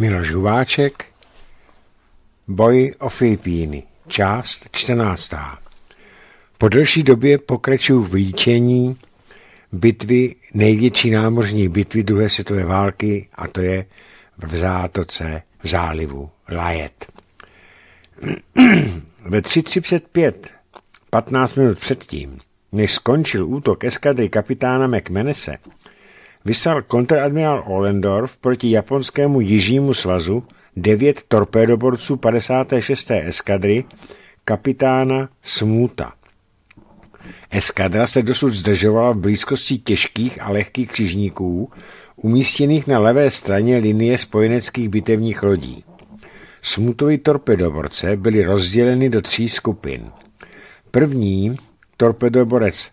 Miloš Hubáček Boj o Filipíny, část 14. Po delší době pokračuju v líčení bitvy, největší námořní bitvy druhé světové války, a to je v zátoce v zálivu Lajet. Ve 335, 15 minut předtím, než skončil útok eskadry kapitána McManese vysal kontradmirál Ollendorf proti japonskému Jižnímu svazu devět torpédoborců 56. eskadry kapitána Smuta. Eskadra se dosud zdržovala v blízkosti těžkých a lehkých křižníků, umístěných na levé straně linie spojeneckých bitevních lodí. Smutovi torpedoborce byly rozděleny do tří skupin. První, torpedoborec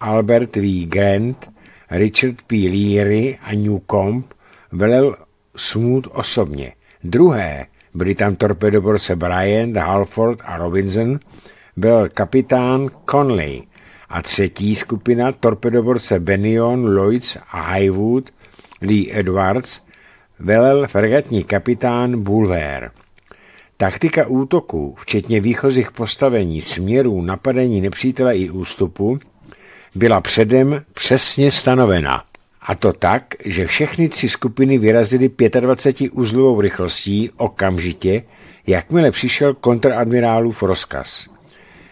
Albert V. Grant, Richard P. Leary a Newcomb velel smut osobně. Druhé byli tam torpedoborce Bryant, Halford a Robinson, byl kapitán Conley a třetí skupina torpedoborce Benion, Lloyds a Highwood, Lee Edwards, velel fregatní kapitán Bulwer. Taktika útoku, včetně výchozích postavení, směrů, napadení nepřítele i ústupu, byla předem přesně stanovena. A to tak, že všechny tři skupiny vyrazily 25 uzlovou rychlostí okamžitě, jakmile přišel kontradmirálův rozkaz.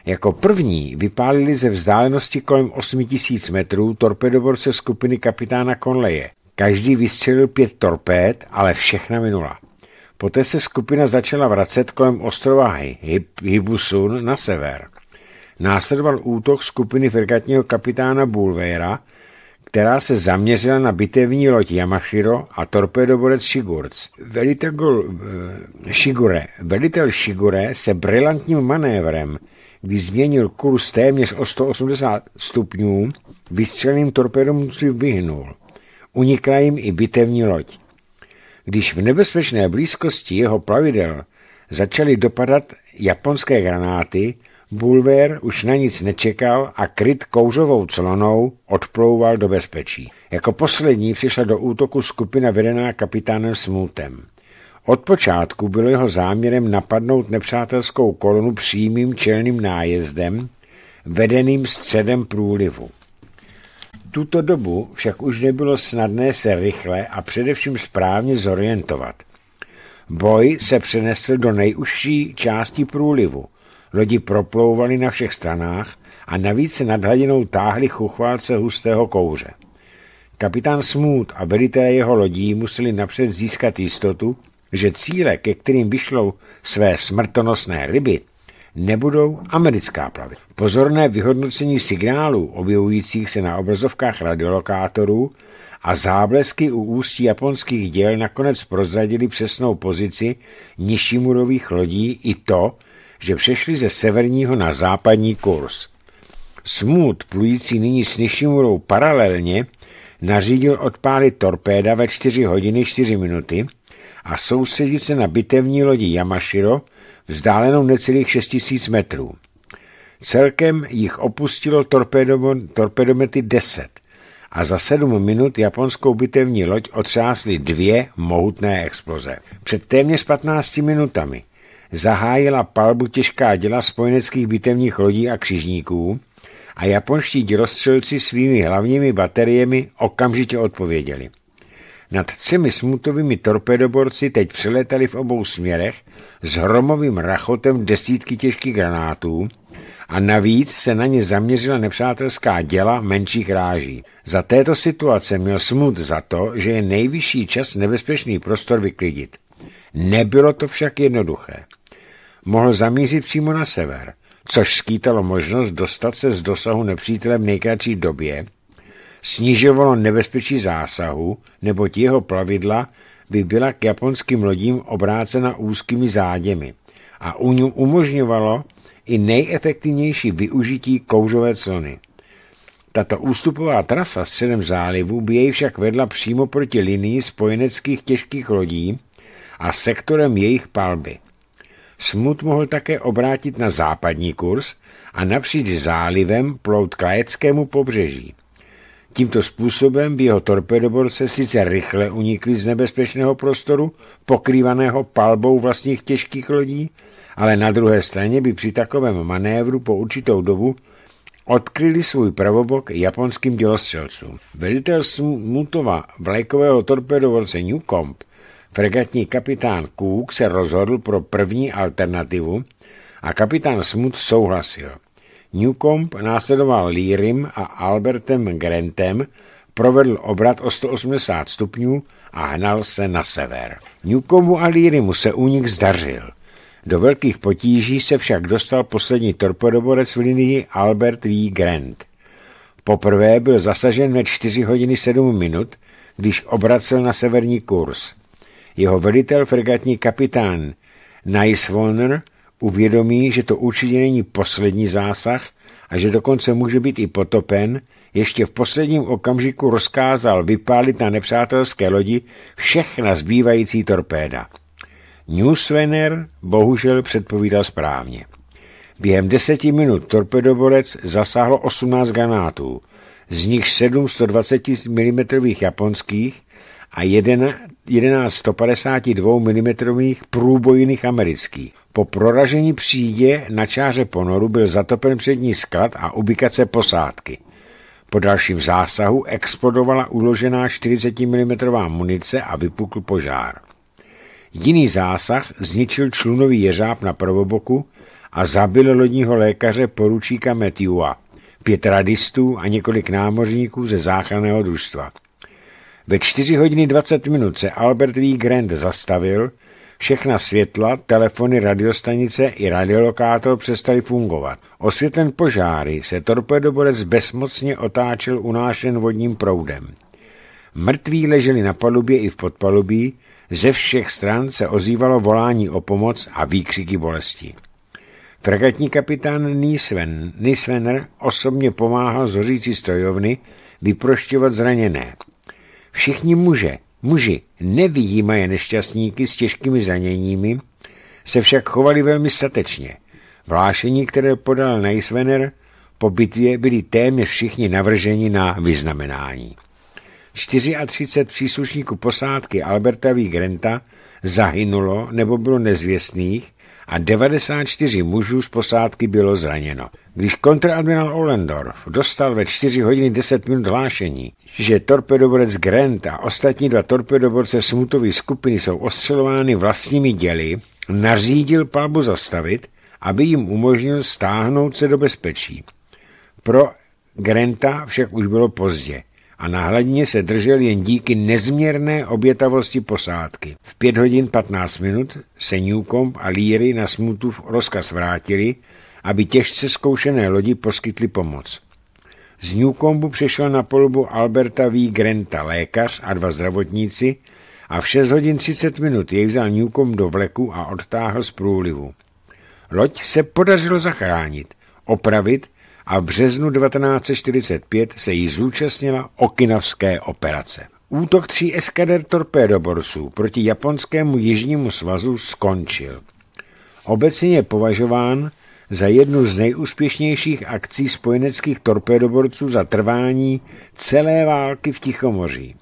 Jako první vypálili ze vzdálenosti kolem 8000 metrů torpedoborce skupiny kapitána Conleje. Každý vystřelil pět torpéd, ale všechna minula. Poté se skupina začala vracet kolem ostrova Hibusun na sever následoval útok skupiny fregatního kapitána Bulvera, která se zaměřila na bitevní loď Yamashiro a torpedoborec Shigurc. Velitel, gol, eh, Shigure, velitel Shigure se brilantním manévrem, kdy změnil kurz téměř o 180 stupňů, vystřeleným torpedům si vyhnul. Unikla jim i bitevní loď. Když v nebezpečné blízkosti jeho plavidel začaly dopadat japonské granáty, Bulver už na nic nečekal a kryt kouřovou clonou odplouval do bezpečí. Jako poslední přišla do útoku skupina vedená kapitánem Smutem. Od počátku bylo jeho záměrem napadnout nepřátelskou kolonu přímým čelným nájezdem, vedeným středem průlivu. Tuto dobu však už nebylo snadné se rychle a především správně zorientovat. Boj se přenesl do nejužší části průlivu – Lodi proplouvaly na všech stranách a navíc se nad hladinou táhly chuchválce hustého kouře. Kapitán Smoot a velitelé jeho lodí museli napřed získat jistotu, že cíle, ke kterým vyšlou své smrtonosné ryby, nebudou americká plavidla. Pozorné vyhodnocení signálů objevujících se na obrazovkách radiolokátorů a záblesky u ústí japonských děl nakonec prozradili přesnou pozici nižšímurových lodí i to, že přešli ze severního na západní kurz. Smut, plující nyní s Nishimurou paralelně, nařídil odpálit torpéda ve 4 hodiny 4 minuty a soustředit se na bitevní lodi Yamashiro, vzdálenou necelých 6000 metrů. Celkem jich opustilo torpedomety 10 a za 7 minut japonskou bitevní loď otřásly dvě mohutné exploze. Před téměř 15 minutami zahájila palbu těžká děla spojeneckých bitevních lodí a křižníků a japonští dělostřelci svými hlavními bateriemi okamžitě odpověděli. Nad třemi smutovými torpedoborci teď přiletali v obou směrech s hromovým rachotem desítky těžkých granátů a navíc se na ně zaměřila nepřátelská děla menších ráží. Za této situace měl smut za to, že je nejvyšší čas nebezpečný prostor vyklidit. Nebylo to však jednoduché mohl zamířit přímo na sever, což skýtalo možnost dostat se z dosahu nepřítele v nejkratší době, snižovalo nebezpečí zásahu, neboť jeho plavidla by byla k japonským lodím obrácena úzkými záděmi a umožňovalo i nejefektivnější využití kouřové clony. Tato ústupová trasa středem zálivu by jej však vedla přímo proti linii spojeneckých těžkých lodí a sektorem jejich palby, Smut mohl také obrátit na západní kurz a napříč zálivem plout k lajeckému pobřeží. Tímto způsobem by jeho torpedoborce sice rychle unikly z nebezpečného prostoru, pokrývaného palbou vlastních těžkých lodí, ale na druhé straně by při takovém manévru po určitou dobu odkryli svůj pravobok japonským dělostřelcům. Velitel Smutova vlajkového torpedovorce Newcomb Fregatní kapitán Cook se rozhodl pro první alternativu a kapitán Smut souhlasil. Newcomb následoval Learym a Albertem Grantem, provedl obrat o 180 stupňů a hnal se na sever. Newcombu a Learymu se únik zdařil. Do velkých potíží se však dostal poslední torpedoborec v linii Albert V. Grant. Poprvé byl zasažen ve 4 hodiny 7 minut, když obracel na severní kurz – jeho velitel fregatní kapitán Nicewolner uvědomí, že to určitě není poslední zásah a že dokonce může být i potopen, ještě v posledním okamžiku rozkázal vypálit na nepřátelské lodi všechna zbývající torpéda. Newswener bohužel předpovídal správně. Během deseti minut torpedoborec zasáhlo 18 granátů, z nich 7 120 mm japonských a jeden 1152 mm průbojných amerických. Po proražení přídě na čáře ponoru byl zatopen přední sklad a ubikace posádky. Po dalším zásahu explodovala uložená 40 mm munice a vypukl požár. Jiný zásah zničil člunový jeřáb na prvoboku a zabil lodního lékaře poručíka Metiua, pět radistů a několik námořníků ze záchranného družstva. Ve 4 hodiny 20 minut se Albert V. Grant zastavil, všechna světla, telefony, radiostanice i radiolokátor přestali fungovat. Osvětlen požáry se torpedoborec bezmocně otáčel unášen vodním proudem. Mrtví leželi na palubě i v podpalubí, ze všech stran se ozývalo volání o pomoc a výkřiky bolesti. Fregatní kapitán Nisven, Nisvener osobně pomáhal z hořící strojovny vyprošťovat zraněné. Všichni muže, muži, nevyjímaje nešťastníky s těžkými zraněními, se však chovali velmi statečně. Vlášení, které podal Neisvener, po bitvě byli téměř všichni navrženi na vyznamenání. 34 příslušníků posádky Alberta V. zahynulo nebo bylo nezvěstných a 94 mužů z posádky bylo zraněno. Když kontradmirál Ollendorf dostal ve 4 hodiny 10 minut hlášení, že torpedoborec Grant a ostatní dva torpedoborce smutové skupiny jsou ostřelovány vlastními děly, nařídil palbu zastavit, aby jim umožnil stáhnout se do bezpečí. Pro Granta však už bylo pozdě a na hladině se držel jen díky nezměrné obětavosti posádky. V 5 hodin 15 minut se Newcomb a Leary na Smutův rozkaz vrátili, aby těžce zkoušené lodi poskytli pomoc. Z Newcombu přišel na polubu Alberta V. Granta lékař a dva zdravotníci a v 6 hodin 30 minut jej vzal Newcomb do vleku a odtáhl z průlivu. Loď se podařilo zachránit, opravit a v březnu 1945 se jí zúčastnila okinavské operace. Útok tří eskader torpédoborců proti japonskému jižnímu svazu skončil. Obecně je považován za jednu z nejúspěšnějších akcí spojeneckých torpédoborců za trvání celé války v Tichomoří.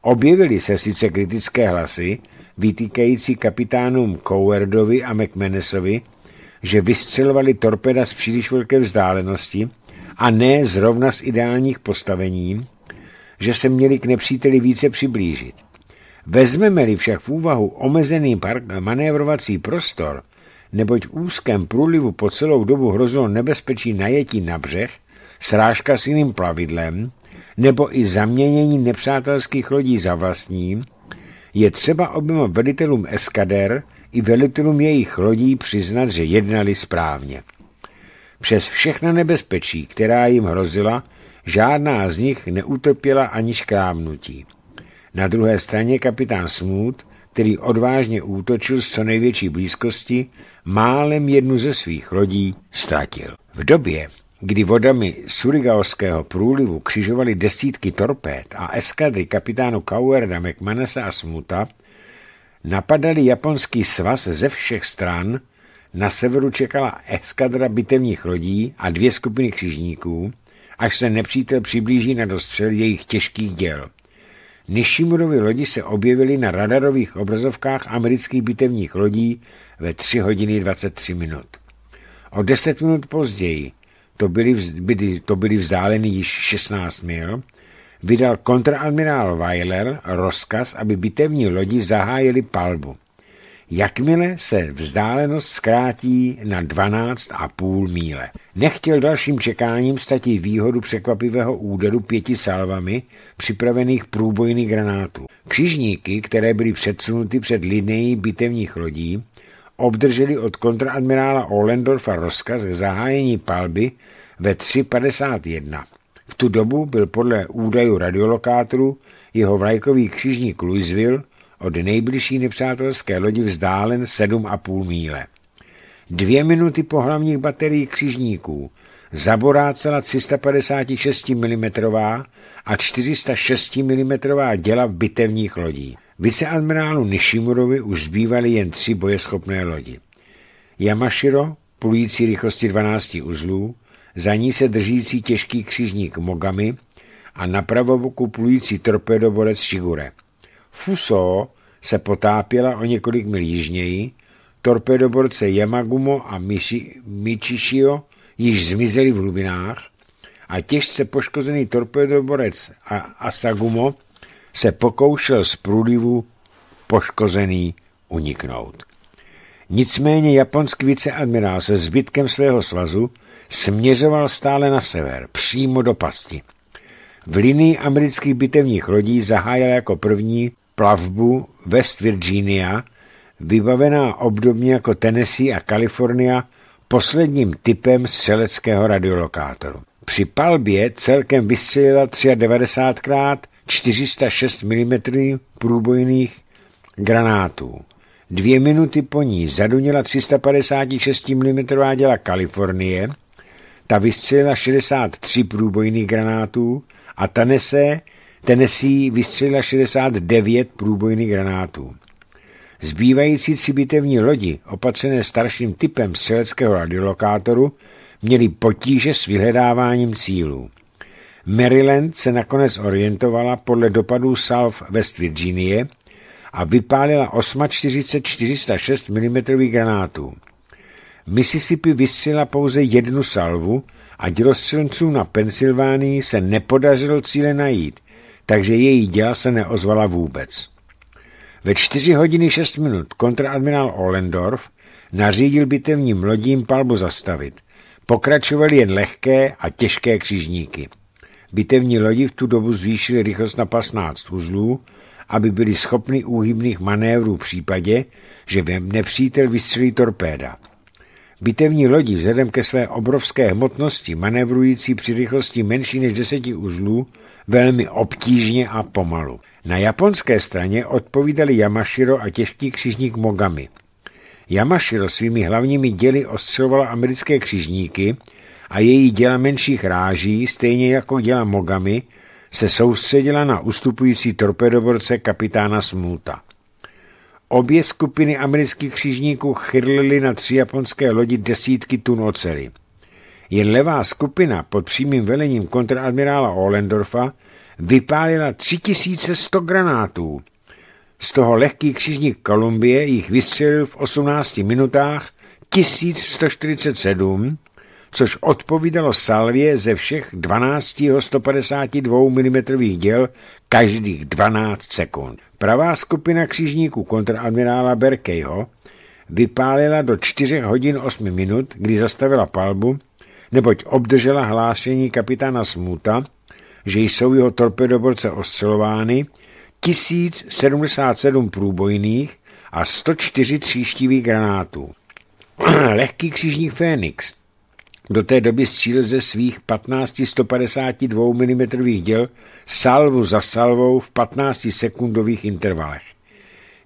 Objevily se sice kritické hlasy, vytýkající kapitánům Cowardovi a McManusovi, že vystřelovali torpeda z příliš velké vzdálenosti a ne zrovna z ideálních postavení, že se měli k nepříteli více přiblížit. Vezmeme-li však v úvahu omezený manévrovací prostor, neboť v úzkém průlivu po celou dobu hrozilo nebezpečí najetí na břeh, srážka s jiným plavidlem, nebo i zaměnění nepřátelských lodí za vlastní, je třeba oběma velitelům eskader i velitelům jejich lodí přiznat, že jednali správně. Přes všechna nebezpečí, která jim hrozila, žádná z nich neutrpěla ani škrámnutí. Na druhé straně kapitán Smut, který odvážně útočil z co největší blízkosti, málem jednu ze svých lodí ztratil. V době, kdy vodami Surigalského průlivu křižovaly desítky torpéd a eskadry kapitánu Cowerda, McManasa a Smuta, napadali japonský svaz ze všech stran, na severu čekala eskadra bitevních lodí a dvě skupiny křižníků, až se nepřítel přiblíží na dostřel jejich těžkých děl. Nishimurovi lodi se objevily na radarových obrazovkách amerických bitevních lodí ve 3 hodiny 23 minut. O 10 minut později to byly, to byly vzdáleny již 16 mil, vydal kontraadmirál Weiler rozkaz, aby bitevní lodi zahájili palbu. Jakmile se vzdálenost zkrátí na 12,5 míle. Nechtěl dalším čekáním ztratit výhodu překvapivého úderu pěti salvami připravených průbojných granátů. Křižníky, které byly předsunuty před linií bitevních lodí, obdrželi od kontraadmirála Ohlendorfa rozkaz zahájení palby ve 3.51. V tu dobu byl podle údajů radiolokátoru jeho vlajkový křižník Louisville od nejbližší nepřátelské lodi vzdálen 7,5 míle. Dvě minuty po hlavních baterií křižníků zaborácela 356 mm a 406 mm děla bitevních lodí. Viceadmirálu Nishimurovi už zbývaly jen tři bojeschopné lodi. Yamashiro, plující rychlosti 12 uzlů, za ní se držící těžký křižník Mogami a na pravoboku plující torpedoborec Shigure. Fuso se potápěla o několik mil jižněji, torpedoborce Yamagumo a Michi, Michishio již zmizely v hlubinách a těžce poškozený torpedoborec Asagumo se pokoušel z průlivu poškozený uniknout. Nicméně japonský viceadmirál se zbytkem svého svazu směřoval stále na sever, přímo do pasti. V linii amerických bitevních lodí zahájil jako první plavbu West Virginia, vybavená obdobně jako Tennessee a Kalifornia posledním typem seleckého radiolokátoru. Při palbě celkem vystřelila 93 x 406 mm průbojných granátů. Dvě minuty po ní zadunila 356 mm děla Kalifornie, ta vystřelila 63 průbojných granátů a Tanese, Tennessee vystřelila 69 průbojných granátů. Zbývající tři bitevní lodi, opatřené starším typem střeleckého radiolokátoru, měly potíže s vyhledáváním cílů. Maryland se nakonec orientovala podle dopadů salv West Virginie, a vypálila 8,40 406 mm granátů. Mississippi vystřela pouze jednu salvu a dělostřelcům na Pensylvánii se nepodařilo cíle najít, takže její děla se neozvala vůbec. Ve 4 hodiny 6 minut kontraadmirál Ollendorf nařídil bitevním lodím palbu zastavit. Pokračovaly jen lehké a těžké křižníky. Bitevní lodi v tu dobu zvýšili rychlost na 15 uzlů, aby byli schopni úhybných manévrů v případě, že nepřítel vystřelí torpéda. Bitevní lodi vzhledem ke své obrovské hmotnosti, manévrující při rychlosti menší než 10 uzlů, velmi obtížně a pomalu. Na japonské straně odpovídali Yamashiro a těžký křižník Mogami. Yamashiro svými hlavními děly ostřelovala americké křižníky, a její děla menších ráží, stejně jako děla Mogami, se soustředila na ustupující torpedoborce kapitána Smuta. Obě skupiny amerických křižníků chyrlily na tři japonské lodi desítky tun oceli. Jen levá skupina pod přímým velením kontradmirála Ohlendorfa vypálila 3100 granátů. Z toho lehký křižník Kolumbie jich vystřelil v 18 minutách 1147 což odpovídalo salvě ze všech 12 152 mm děl každých 12 sekund. Pravá skupina křižníků kontradmirála Berkejho vypálila do 4 hodin 8 minut, kdy zastavila palbu, neboť obdržela hlášení kapitána Smuta, že jsou jeho torpedoborce oscilovány 1077 průbojných a 104 tříštivých granátů. Lehký křižník Fénix do té doby střílel ze svých 15 mm děl salvu za salvou v 15 sekundových intervalech.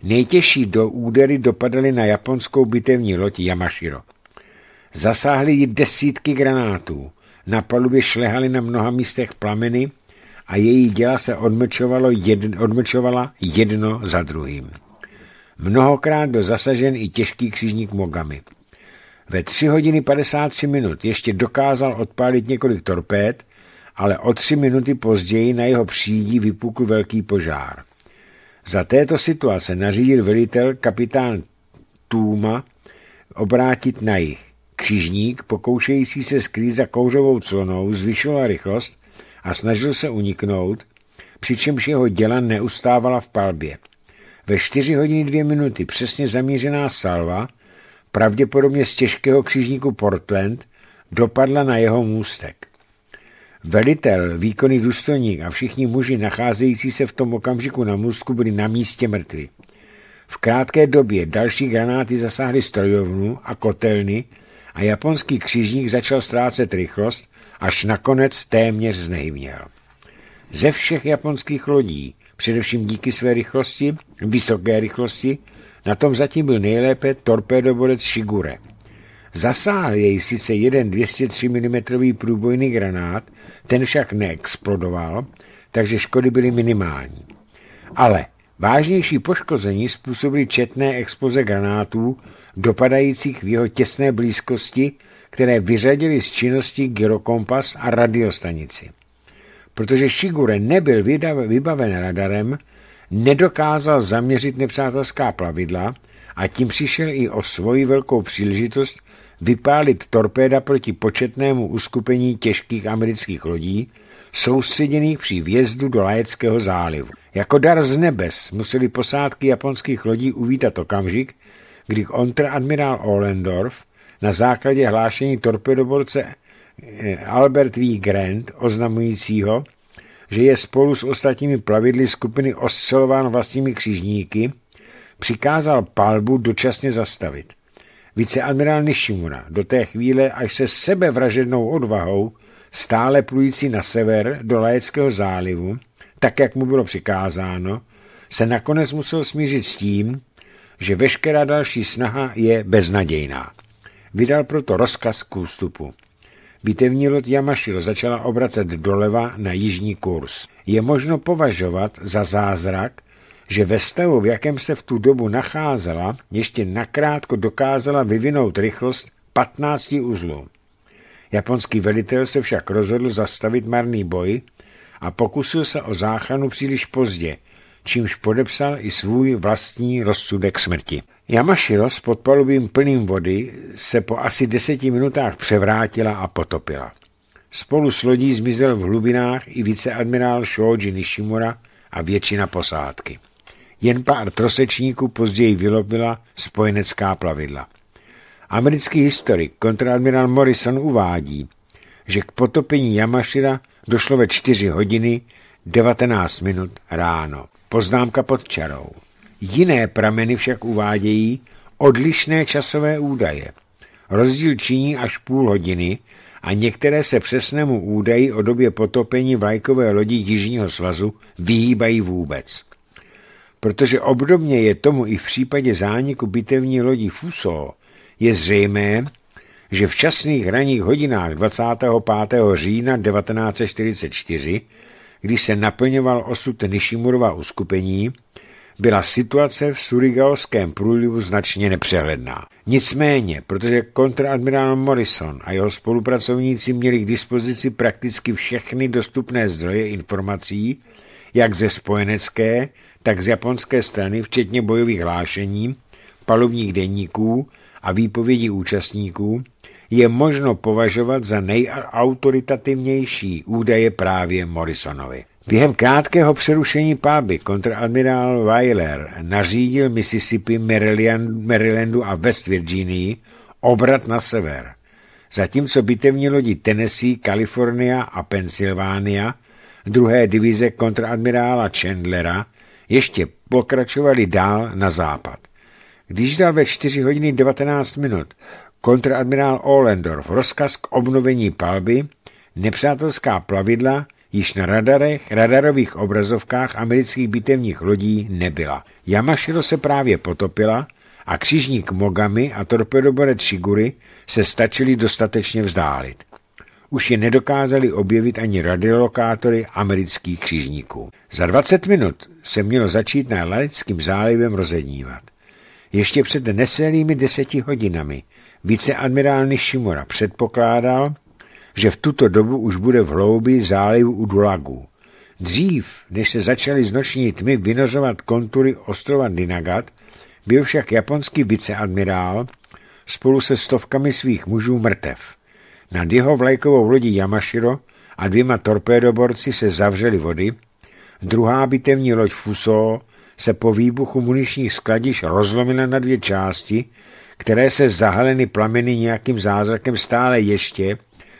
Nejtěžší do údery dopadaly na japonskou bitevní loď Yamashiro. Zasáhly ji desítky granátů, na palubě šlehaly na mnoha místech plameny a její děla se odmlčovalo jedn, odmlčovala jedno za druhým. Mnohokrát byl zasažen i těžký křižník Mogami. Ve 3 hodiny 53 minut ještě dokázal odpálit několik torpéd, ale o tři minuty později na jeho přídí vypukl velký požár. Za této situace nařídil velitel kapitán Tuma obrátit na jich. Křižník, pokoušející se skrýt za kouřovou clonou, zvyšoval rychlost a snažil se uniknout, přičemž jeho děla neustávala v palbě. Ve 4 hodiny 2 minuty přesně zamířená salva – pravděpodobně z těžkého křižníku Portland, dopadla na jeho můstek. Velitel, výkonný důstojník a všichni muži nacházející se v tom okamžiku na můstku byli na místě mrtví. V krátké době další granáty zasáhly strojovnu a kotelny a japonský křižník začal ztrácet rychlost, až nakonec téměř znejměl. Ze všech japonských lodí, především díky své rychlosti, vysoké rychlosti, na tom zatím byl nejlépe torpédoborec Shigure. Zasáhl jej sice jeden 203 mm průbojný granát, ten však neexplodoval, takže škody byly minimální. Ale vážnější poškození způsobily četné expoze granátů, dopadajících v jeho těsné blízkosti, které vyřadily z činnosti gyrokompas a radiostanici. Protože Shigure nebyl vybaven radarem, nedokázal zaměřit nepřátelská plavidla a tím přišel i o svoji velkou příležitost vypálit torpéda proti početnému uskupení těžkých amerických lodí, soustředěných při vjezdu do Lajeckého zálivu. Jako dar z nebes museli posádky japonských lodí uvítat okamžik, kdy kontradmirál Ohlendorf na základě hlášení torpedoborce eh, Albert V. Grant, oznamujícího, že je spolu s ostatními plavidly skupiny oscelován vlastními křižníky, přikázal palbu dočasně zastavit. Viceadmirál Nishimura do té chvíle až se sebevražednou odvahou stále plující na sever do Lajeckého zálivu, tak jak mu bylo přikázáno, se nakonec musel smířit s tím, že veškerá další snaha je beznadějná. Vydal proto rozkaz k ústupu. Bitevní loď Yamashiro začala obracet doleva na jižní kurz. Je možno považovat za zázrak, že ve stavu, v jakém se v tu dobu nacházela, ještě nakrátko dokázala vyvinout rychlost 15 uzlů. Japonský velitel se však rozhodl zastavit marný boj a pokusil se o záchranu příliš pozdě, čímž podepsal i svůj vlastní rozsudek smrti. Yamashiro s podpalubím plným vody se po asi deseti minutách převrátila a potopila. Spolu s lodí zmizel v hlubinách i viceadmirál Shoji Nishimura a většina posádky. Jen pár trosečníků později vylobila spojenecká plavidla. Americký historik kontradmirál Morrison uvádí, že k potopení Yamashira došlo ve 4 hodiny 19 minut ráno. Poznámka pod čarou. Jiné prameny však uvádějí odlišné časové údaje. Rozdíl činí až půl hodiny a některé se přesnému údaji o době potopení vlajkové lodi Jižního svazu vyhýbají vůbec. Protože obdobně je tomu i v případě zániku bitevní lodi Fuso, je zřejmé, že v časných ranních hodinách 25. října 1944, když se naplňoval osud Nishimurova uskupení, byla situace v Surigalském průlivu značně nepřehledná. Nicméně, protože kontraadmirál Morrison a jeho spolupracovníci měli k dispozici prakticky všechny dostupné zdroje informací, jak ze spojenecké, tak z japonské strany, včetně bojových hlášení, palubních denníků a výpovědí účastníků, je možno považovat za nejautoritativnější údaje právě Morrisonovi. Během krátkého přerušení páby kontraadmirál Weiler nařídil Mississippi, Marylandu a West Virginii obrat na sever, zatímco bitevní lodi Tennessee, Kalifornia a Pensylvánia druhé divize kontraadmirála Chandlera ještě pokračovali dál na západ. Když dal ve 4 hodiny 19 minut Kontraadmirál Ohlendorf rozkaz k obnovení palby, nepřátelská plavidla již na radarech, radarových obrazovkách amerických bitevních lodí nebyla. Yamashiro se právě potopila a křižník Mogami a torpedoborec Shiguri se stačili dostatečně vzdálit. Už je nedokázali objevit ani radiolokátory amerických křižníků. Za 20 minut se mělo začít na Laickým zálivem rozednívat. Ještě před neselými deseti hodinami – Viceadmirál Nishimura předpokládal, že v tuto dobu už bude v hloubi zálivu u Dulagu. Dřív, než se začaly z noční tmy vynořovat kontury ostrova Dinagat, byl však japonský viceadmirál spolu se stovkami svých mužů mrtev. Nad jeho vlajkovou lodí Yamashiro a dvěma torpédoborci se zavřely vody, druhá bitevní loď Fuso se po výbuchu muničních skladiš rozlomila na dvě části které se zahaleny plameny nějakým zázrakem stále ještě,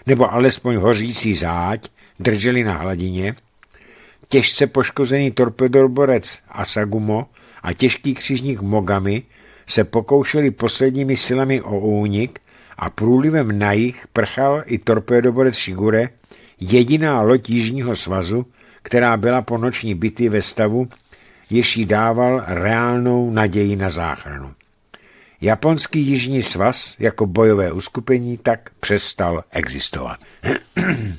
nebo alespoň hořící záď, držely na hladině, těžce poškozený torpedorborec Asagumo a těžký křižník Mogami se pokoušeli posledními silami o únik a průlivem na jich prchal i torpedoborec Shigure, jediná loď Jižního svazu, která byla po noční bity ve stavu, jež jí dával reálnou naději na záchranu. Japonský jižní svaz jako bojové uskupení tak přestal existovat.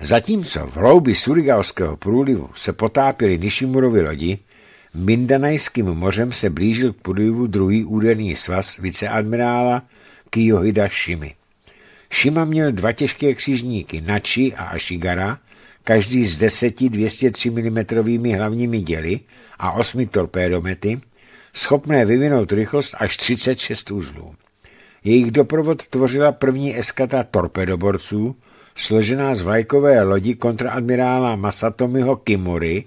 Zatímco v hloubi Surigalského průlivu se potápěly Nishimurovy lodi, Mindanajským mořem se blížil k průlivu druhý úderný svaz viceadmirála Kiyohida Shimi. Shima měl dva těžké křižníky Nachi a Ashigara, každý z deseti 203 mm hlavními děly a osmi torpédomety – schopné vyvinout rychlost až 36 uzlů. Jejich doprovod tvořila první eskata torpedoborců, složená z vlajkové lodi kontraadmirála Masatomiho Kimory,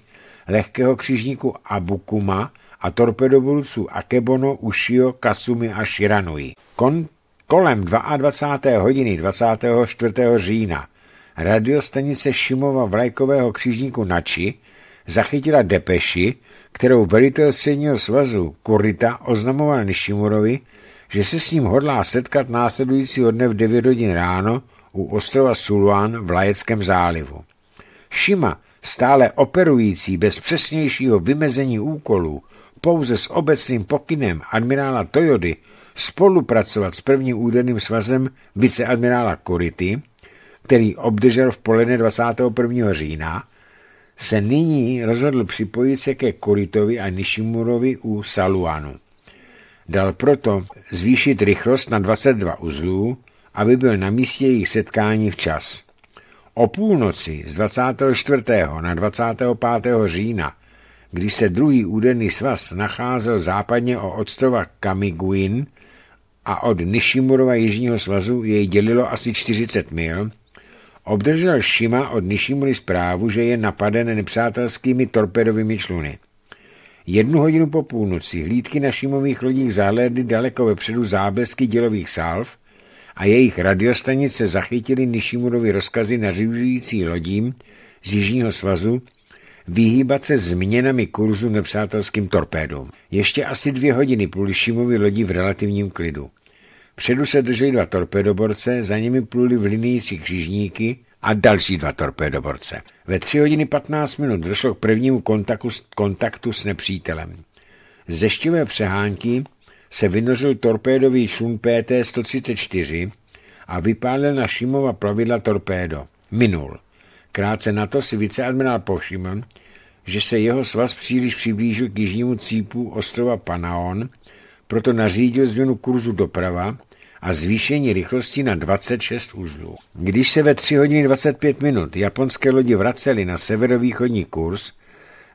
lehkého křižníku Abukuma a torpedoborců Akebono, Ushio, Kasumi a Shiranui. Kon- kolem 22. hodiny 24. října radiostanice Šimova vlajkového křižníku Nači zachytila depeši, kterou velitel středního svazu Kurita oznamoval Nishimurovi, že se s ním hodlá setkat následujícího dne v 9 hodin ráno u ostrova Suluan v Lajeckém zálivu. Šima, stále operující bez přesnějšího vymezení úkolů, pouze s obecným pokynem admirála Toyody spolupracovat s prvním údeným svazem viceadmirála Kurity, který obdržel v poledne 21. října, se nyní rozhodl připojit se ke Koritovi a Nishimurovi u Saluanu. Dal proto zvýšit rychlost na 22 uzlů, aby byl na místě jejich setkání včas. O půlnoci z 24. na 25. října, kdy se druhý údenný svaz nacházel západně o ostrova Kamiguin a od Nishimurova jižního svazu jej dělilo asi 40 mil, Obdržel Šima od Nishimuri zprávu, že je napaden nepřátelskými torpedovými čluny. Jednu hodinu po půlnoci hlídky na Šimových lodích zahlédly daleko vepředu záblesky dělových salv a jejich radiostanice zachytily Nishimurovi rozkazy na lodím z Jižního svazu vyhýbat se změnami kurzu nepřátelským torpédům. Ještě asi dvě hodiny pluli Šimovi lodí v relativním klidu. Předu se drželi dva torpedoborce, za nimi pluli v linii křižníky a další dva torpedoborce. Ve 3 hodiny 15 minut došlo k prvnímu kontaktu, kontaktu s nepřítelem. Ze štivé přehánky se vynořil torpédový šum PT-134 a vypálil na Šimova plavidla torpédo. Minul. Krátce na to si viceadmirál povšiml, že se jeho svaz příliš přiblížil k jižnímu cípu ostrova Panaon proto nařídil změnu kurzu doprava a zvýšení rychlosti na 26 uzlů. Když se ve 3 hodiny 25 minut japonské lodi vracely na severovýchodní kurz,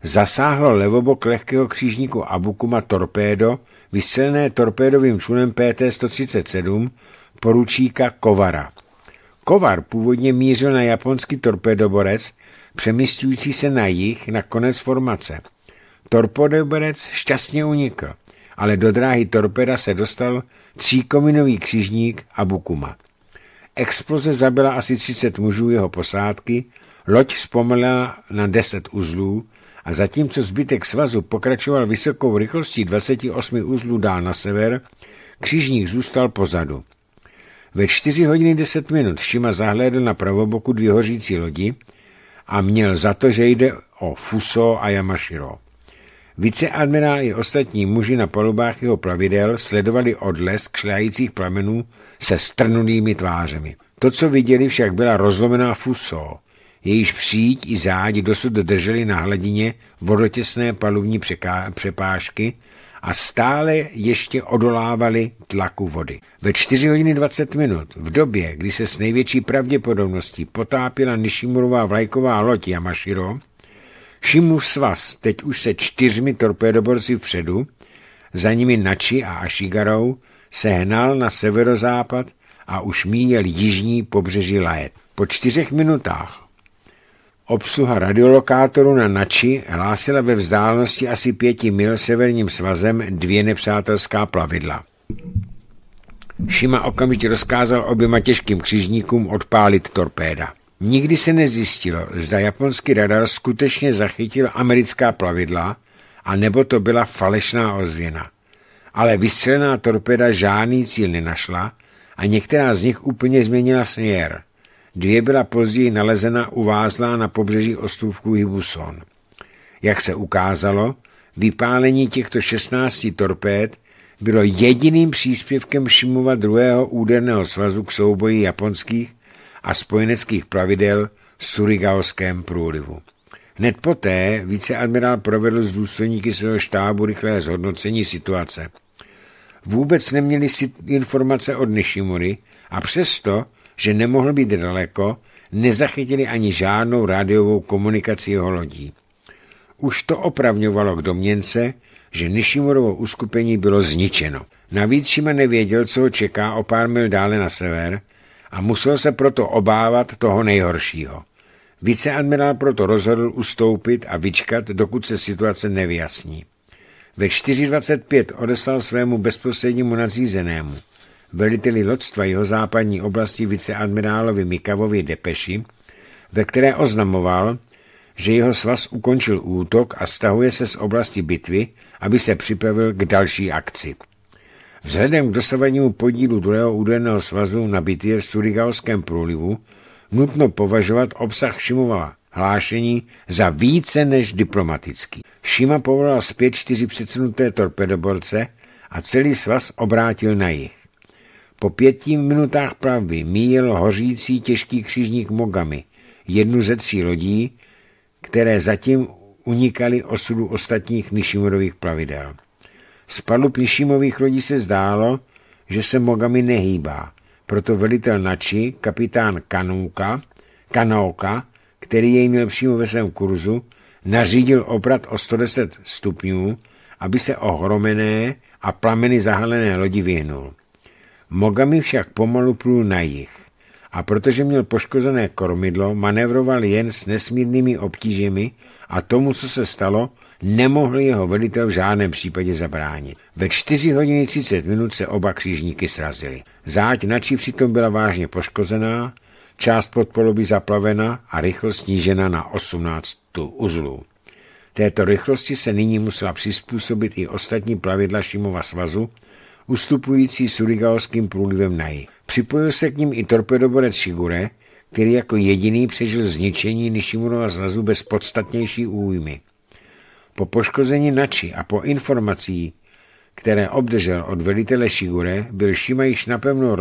zasáhlo levobok lehkého křížníku Abukuma torpédo, vystřelené torpédovým člunem PT-137 poručíka Kovara. Kovar původně mířil na japonský torpédoborec, přemysťující se na jih na konec formace. Torpédoborec šťastně unikl ale do dráhy torpeda se dostal tříkominový křižník Abukuma. Exploze zabila asi 30 mužů jeho posádky, loď zpomalila na 10 uzlů a zatímco zbytek svazu pokračoval vysokou rychlostí 28 uzlů dál na sever, křižník zůstal pozadu. Ve 4 hodiny 10 minut Šima zahlédl na pravoboku dvě hořící lodi a měl za to, že jde o Fuso a Yamashiro. Viceadmirál i ostatní muži na palubách jeho plavidel sledovali odlesk šlejících plamenů se strnulými tvářemi. To, co viděli, však byla rozlomená fuso, jejíž příď i záď dosud drželi na hladině vodotěsné palubní přepážky a stále ještě odolávali tlaku vody. Ve 4 hodiny 20 minut, v době, kdy se s největší pravděpodobností potápila Nishimurová vlajková loď Yamashiro, Šimův svaz, teď už se čtyřmi torpédoborci vpředu, za nimi Nači a Ašigarou, se hnal na severozápad a už míněl jižní pobřeží Lajet. Po čtyřech minutách obsluha radiolokátoru na Nači hlásila ve vzdálenosti asi pěti mil severním svazem dvě nepřátelská plavidla. Šima okamžitě rozkázal oběma těžkým křižníkům odpálit torpéda. Nikdy se nezjistilo, zda japonský radar skutečně zachytil americká plavidla, a nebo to byla falešná ozvěna. Ale vystřelená torpeda žádný cíl nenašla a některá z nich úplně změnila směr. Dvě byla později nalezena uvázlá na pobřeží ostrovku Hibuson. Jak se ukázalo, vypálení těchto 16 torpéd bylo jediným příspěvkem Šimova druhého úderného svazu k souboji japonských a spojeneckých pravidel v Surigaoském průlivu. Hned poté viceadmirál provedl z důstojníky svého štábu rychlé zhodnocení situace. Vůbec neměli si informace od Nishimury a přesto, že nemohl být daleko, nezachytili ani žádnou rádiovou komunikaci jeho lodí. Už to opravňovalo k domněnce, že Nishimorovo uskupení bylo zničeno. Navíc Šima nevěděl, co ho čeká o pár mil dále na sever a musel se proto obávat toho nejhoršího. Viceadmirál proto rozhodl ustoupit a vyčkat, dokud se situace nevyjasní. Ve 4.25 odeslal svému bezprostřednímu nadřízenému, veliteli lodstva jeho západní oblasti viceadmirálovi Mikavovi Depeši, ve které oznamoval, že jeho svaz ukončil útok a stahuje se z oblasti bitvy, aby se připravil k další akci. Vzhledem k dosavadnímu podílu druhého údajného svazu na bitvě v Surigalském průlivu nutno považovat obsah Šimova hlášení za více než diplomatický. Šima povolal zpět čtyři předsunuté torpedoborce a celý svaz obrátil na jich. Po pěti minutách plavby míjel hořící těžký křižník Mogami, jednu ze tří lodí, které zatím unikaly osudu ostatních Nishimurových plavidel. Z palup Šimových lodí se zdálo, že se Mogami nehýbá, proto velitel Nači, kapitán Kanouka, Kanouka, který jej měl přímo ve svém kurzu, nařídil obrat o 110 stupňů, aby se ohromené a plameny zahalené lodi vyhnul. Mogami však pomalu plul na jich a protože měl poškozené kormidlo, manevroval jen s nesmírnými obtížemi a tomu, co se stalo, nemohl jeho velitel v žádném případě zabránit. Ve 4 hodiny 30 minut se oba křížníky srazili. Záď nači přitom byla vážně poškozená, část podpolubí zaplavena a rychlost snížena na 18 uzlů. Této rychlosti se nyní musela přizpůsobit i ostatní plavidla Šimova svazu, ustupující surigalským průlivem na jih. Připojil se k ním i torpedoborec Shigure, který jako jediný přežil zničení Nishimurova zrazu bez podstatnější újmy. Po poškození Nači a po informací, které obdržel od velitele Shigure, byl Shima již napevno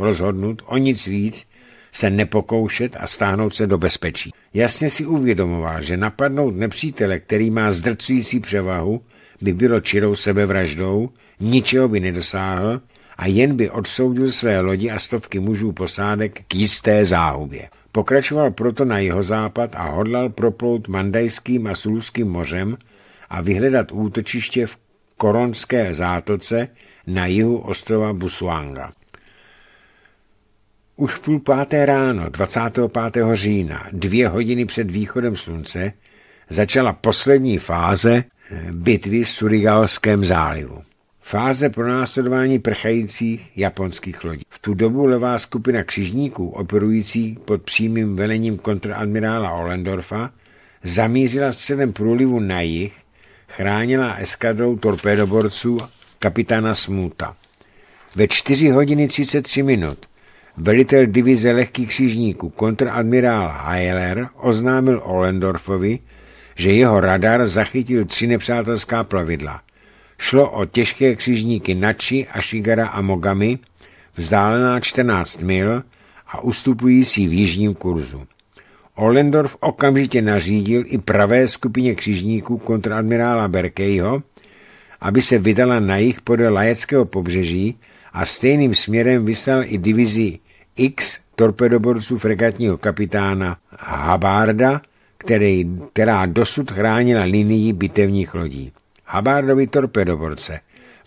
rozhodnut o nic víc, se nepokoušet a stáhnout se do bezpečí. Jasně si uvědomoval, že napadnout nepřítele, který má zdrcující převahu, by bylo čirou sebevraždou, ničeho by nedosáhl a jen by odsoudil své lodi a stovky mužů posádek k jisté záhubě. Pokračoval proto na jihozápad a hodlal proplout Mandajským a Sulským mořem a vyhledat útočiště v Koronské zátoce na jihu ostrova Busuanga. Už půl páté ráno 25. října, dvě hodiny před východem slunce, začala poslední fáze bitvy v Surigaoském zálivu. Fáze pronásledování prchajících japonských lodí. V tu dobu levá skupina křižníků, operující pod přímým velením kontradmirála Ollendorfa, zamířila středem průlivu na jih, chránila eskadrou torpédoborců kapitána Smuta. Ve 4 hodiny 33 minut velitel divize lehkých křižníků kontradmirál Heiler oznámil Ollendorfovi, že jeho radar zachytil tři nepřátelská plavidla – Šlo o těžké křižníky Nači, Ashigara a Mogami, vzdálená 14 mil a ustupující v jižním kurzu. Ollendorf okamžitě nařídil i pravé skupině křižníků kontradmirála Berkejho, aby se vydala na jih podle Lajeckého pobřeží a stejným směrem vyslal i divizi X torpedoborců fregatního kapitána Habarda, který, která dosud chránila linii bitevních lodí. Habardovi torpedoborce.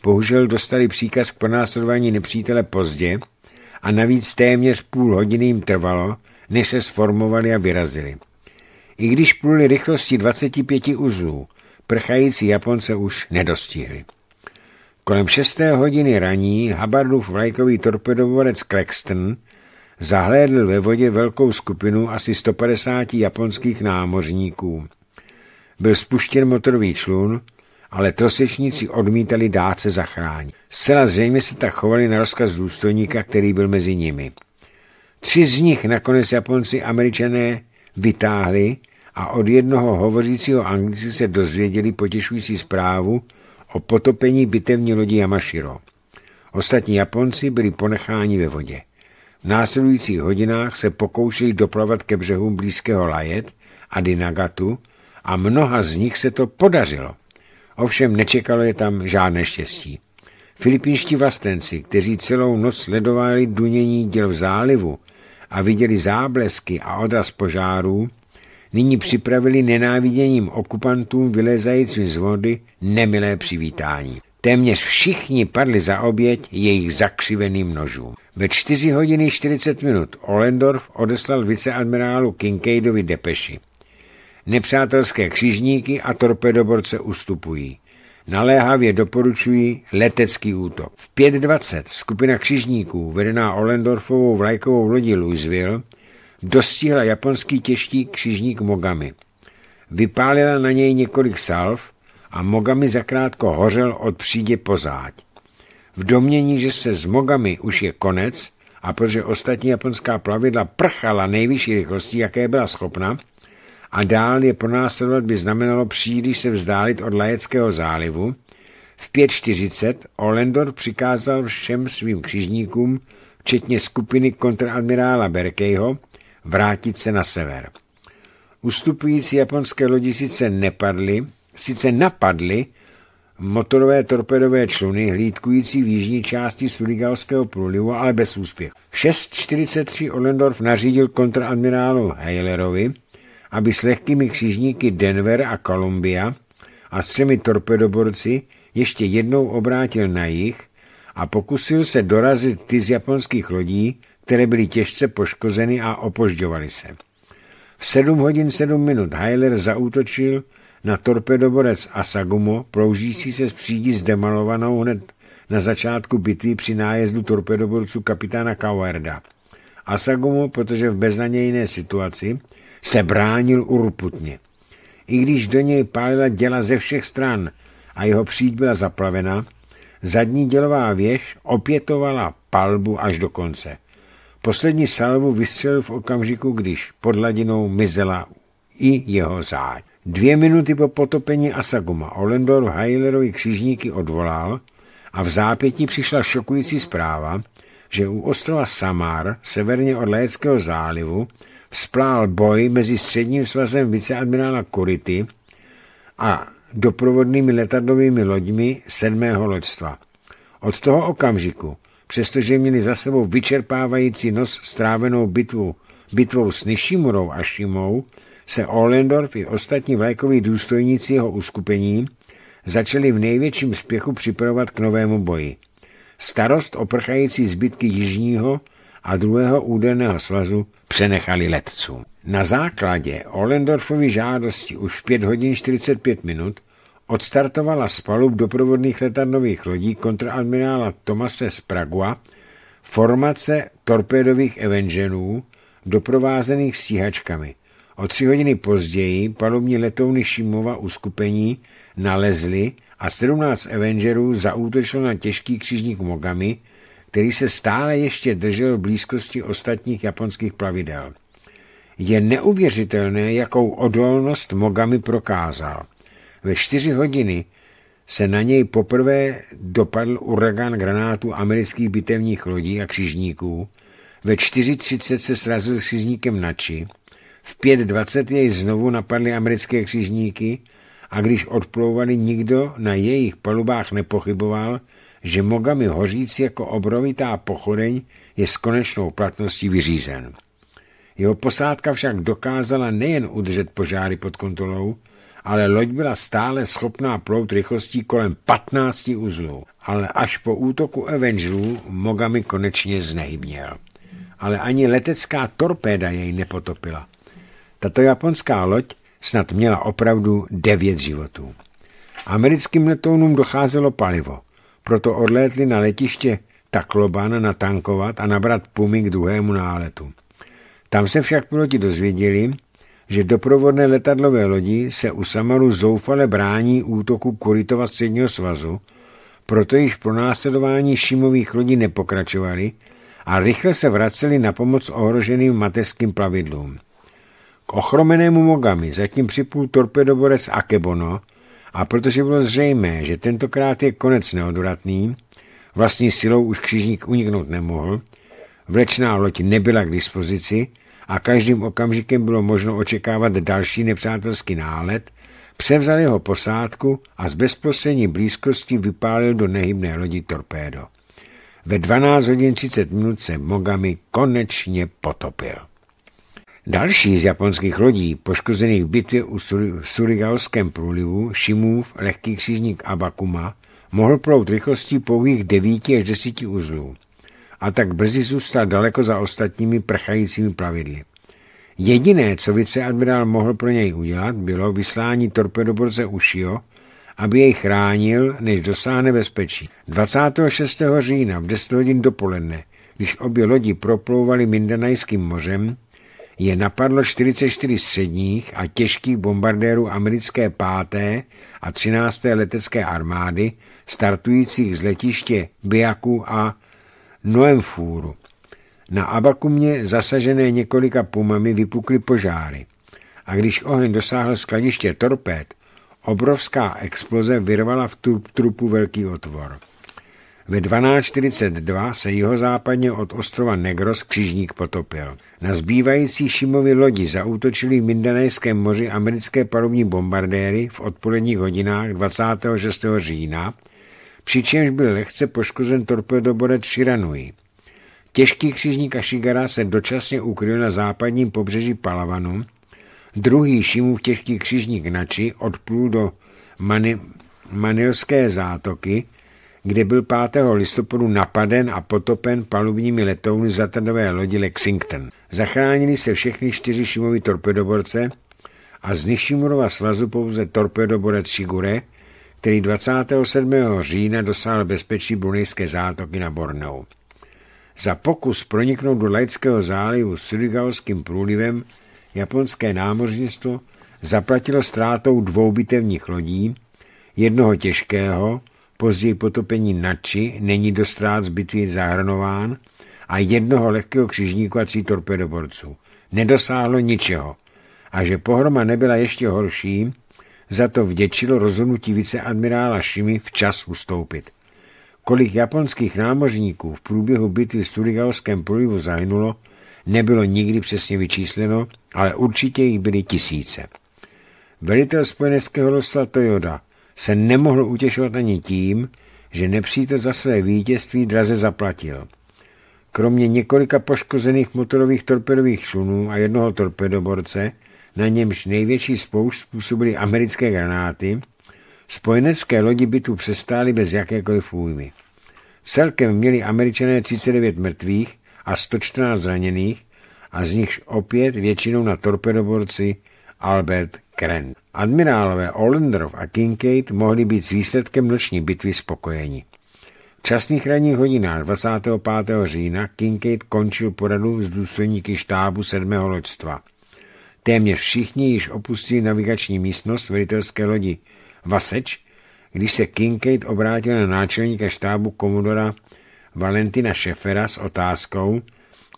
Bohužel dostali příkaz k pronásledování nepřítele pozdě a navíc téměř půl hodiny jim trvalo, než se sformovali a vyrazili. I když pluli rychlostí 25 uzlů, prchající Japonce už nedostihli. Kolem 6. hodiny raní Habardův vlajkový torpedoborec Klexton zahlédl ve vodě velkou skupinu asi 150 japonských námořníků. Byl spuštěn motorový člun, ale trosečníci odmítali dát se zachránit. Zcela zřejmě se tak chovali na rozkaz důstojníka, který byl mezi nimi. Tři z nich nakonec Japonci američané vytáhli a od jednoho hovořícího Anglici se dozvěděli potěšující zprávu o potopení bitevní lodi Yamashiro. Ostatní Japonci byli ponecháni ve vodě. V následujících hodinách se pokoušeli doplavat ke břehům blízkého Lajet a Dinagatu a mnoha z nich se to podařilo. Ovšem nečekalo je tam žádné štěstí. Filipínští vlastenci, kteří celou noc sledovali dunění děl v zálivu a viděli záblesky a odraz požárů, nyní připravili nenáviděním okupantům vylezajícím z vody nemilé přivítání. Téměř všichni padli za oběť jejich zakřiveným nožům. Ve 4 hodiny 40 minut Olendorf odeslal viceadmirálu Kincaidovi depeši. Nepřátelské křižníky a torpedoborce ustupují. Naléhavě doporučují letecký útok. V 5.20 skupina křižníků, vedená Olendorfovou vlajkovou lodí Louisville, dostihla japonský těžký křižník Mogami. Vypálila na něj několik salv a Mogami zakrátko hořel od přídě pozáď. V domění, že se s Mogami už je konec a protože ostatní japonská plavidla prchala nejvyšší rychlostí, jaké byla schopna, a dál je pronásledovat by znamenalo příliš se vzdálit od Lajeckého zálivu, v 5.40 Olendor přikázal všem svým křižníkům, včetně skupiny kontradmirála Berkejho, vrátit se na sever. Ustupující japonské lodi sice nepadly, sice napadly motorové torpedové čluny hlídkující v jižní části Surigalského průlivu, ale bez úspěchu. V 6.43 Olendorf nařídil kontraadmirálu Heilerovi, aby s lehkými křižníky Denver a Columbia a s třemi torpedoborci ještě jednou obrátil na jich a pokusil se dorazit ty z japonských lodí, které byly těžce poškozeny a opožďovaly se. V 7 hodin 7 minut Heiler zaútočil na torpedoborec Asagumo, ploužící se z přídi zdemalovanou hned na začátku bitvy při nájezdu torpedoborců kapitána Kawerda. Asagumo, protože v beznadějné situaci, se bránil urputně. I když do něj pálila děla ze všech stran a jeho příď byla zaplavena, zadní dělová věž opětovala palbu až do konce. Poslední salvu vystřelil v okamžiku, když pod hladinou mizela i jeho záď. Dvě minuty po potopení Asaguma Olendor Heilerovi křižníky odvolal a v zápětí přišla šokující zpráva, že u ostrova Samar, severně od Léckého zálivu, vzplál boj mezi středním svazem viceadmirála Kurity a doprovodnými letadlovými loďmi sedmého loďstva. Od toho okamžiku, přestože měli za sebou vyčerpávající nos strávenou bitvu, bitvou s Nishimurou a Šimou, se Ohlendorf i ostatní vlajkoví důstojníci jeho uskupení začali v největším spěchu připravovat k novému boji. Starost oprchající zbytky jižního a druhého údeného svazu přenechali letcům. Na základě Olendorfovy žádosti už 5 hodin 45 minut odstartovala z palub doprovodných letadlových lodí kontraadmirála Tomase Pragua formace torpédových Avengerů doprovázených stíhačkami. O tři hodiny později palubní letouny Šimova uskupení nalezly a 17 Avengerů zaútočilo na těžký křižník Mogami, který se stále ještě držel v blízkosti ostatních japonských plavidel. Je neuvěřitelné, jakou odolnost Mogami prokázal. Ve čtyři hodiny se na něj poprvé dopadl uragan granátů amerických bitevních lodí a křižníků, ve 4.30 se srazil s křižníkem Nači, v 5.20 jej znovu napadly americké křižníky a když odplouvali, nikdo na jejich palubách nepochyboval, že Mogami hoříc jako obrovitá pochodeň je s konečnou platností vyřízen. Jeho posádka však dokázala nejen udržet požáry pod kontrolou, ale loď byla stále schopná plout rychlostí kolem 15 uzlů. Ale až po útoku Avengerů Mogami konečně znehybněl. Ale ani letecká torpéda jej nepotopila. Tato japonská loď snad měla opravdu devět životů. Americkým letounům docházelo palivo proto odlétli na letiště Takloban natankovat a nabrat pumy k druhému náletu. Tam se však piloti dozvěděli, že doprovodné letadlové lodi se u Samaru zoufale brání útoku Kuritova středního svazu, proto již pro následování šimových lodí nepokračovali a rychle se vraceli na pomoc ohroženým mateřským plavidlům. K ochromenému Mogami zatím připůl torpedoborec Akebono, a protože bylo zřejmé, že tentokrát je konec neodvratný, vlastní silou už křižník uniknout nemohl, vlečná loď nebyla k dispozici a každým okamžikem bylo možno očekávat další nepřátelský nálet, převzal jeho posádku a z bezprostřední blízkosti vypálil do nehybné lodi torpédo. Ve 12 hodin 30 minut se Mogami konečně potopil. Další z japonských lodí, poškozených v bitvě u Sur v Surigalském průlivu, Šimův lehký křížník Abakuma, mohl plout rychlostí pouhých 9 až 10 uzlů a tak brzy zůstal daleko za ostatními prchajícími plavidly. Jediné, co viceadmirál mohl pro něj udělat, bylo vyslání torpedoborce Ushio, aby jej chránil, než dosáhne bezpečí. 26. října v 10 hodin dopoledne, když obě lodi proplouvaly Mindanajským mořem, je napadlo 44 středních a těžkých bombardérů americké 5. a 13. letecké armády startujících z letiště Biaku a Noemfúru. Na Abakumě zasažené několika pumami vypukly požáry a když oheň dosáhl skladiště torpéd, obrovská exploze vyrvala v trupu velký otvor. Ve 12.42 se jihozápadně od ostrova Negros křižník potopil. Na zbývající Šimovi lodi zaútočili v Mindanejském moři americké palubní bombardéry v odpoledních hodinách 26. října, přičemž byl lehce poškozen torpedoborec Shiranui. Těžký křižník Ashigara se dočasně ukryl na západním pobřeží Palavanu, druhý Šimův těžký křižník Nači odplul do Mani, Manilské zátoky, kdy byl 5. listopadu napaden a potopen palubními letouny zatadové lodi Lexington. Zachránili se všechny čtyři Šimovy torpedoborce a z Nishimurova svazu pouze torpedoborec Shigure, který 27. října dosáhl bezpečí brunejské zátoky na Bornou. Za pokus proniknout do Laického zálivu s Surigaoským průlivem japonské námořnictvo zaplatilo ztrátou dvou bitevních lodí, jednoho těžkého později potopení Nači, není do ztrát z bitvy zahrnován a jednoho lehkého křižníku a tří torpedoborců. Nedosáhlo ničeho. A že pohroma nebyla ještě horší, za to vděčilo rozhodnutí viceadmirála Šimi včas ustoupit. Kolik japonských námořníků v průběhu bitvy v Surigaoském průlivu zahynulo, nebylo nikdy přesně vyčísleno, ale určitě jich byly tisíce. Velitel spojeneckého rostla Toyoda se nemohl utěšovat ani tím, že nepřítel za své vítězství draze zaplatil. Kromě několika poškozených motorových torpedových člunů a jednoho torpedoborce, na němž největší spoušť způsobily americké granáty, spojenecké lodi bytu přestály bez jakékoliv újmy. Celkem měli američané 39 mrtvých a 114 zraněných a z nichž opět většinou na torpedoborci Albert Kren. Admirálové Ollendorf a Kincaid mohli být s výsledkem noční bitvy spokojeni. V časných ranních hodinách 25. října Kincaid končil poradu s důstojníky štábu 7. loďstva. Téměř všichni již opustili navigační místnost velitelské lodi Vaseč, když se Kincaid obrátil na náčelníka štábu komodora Valentina Šefera s otázkou,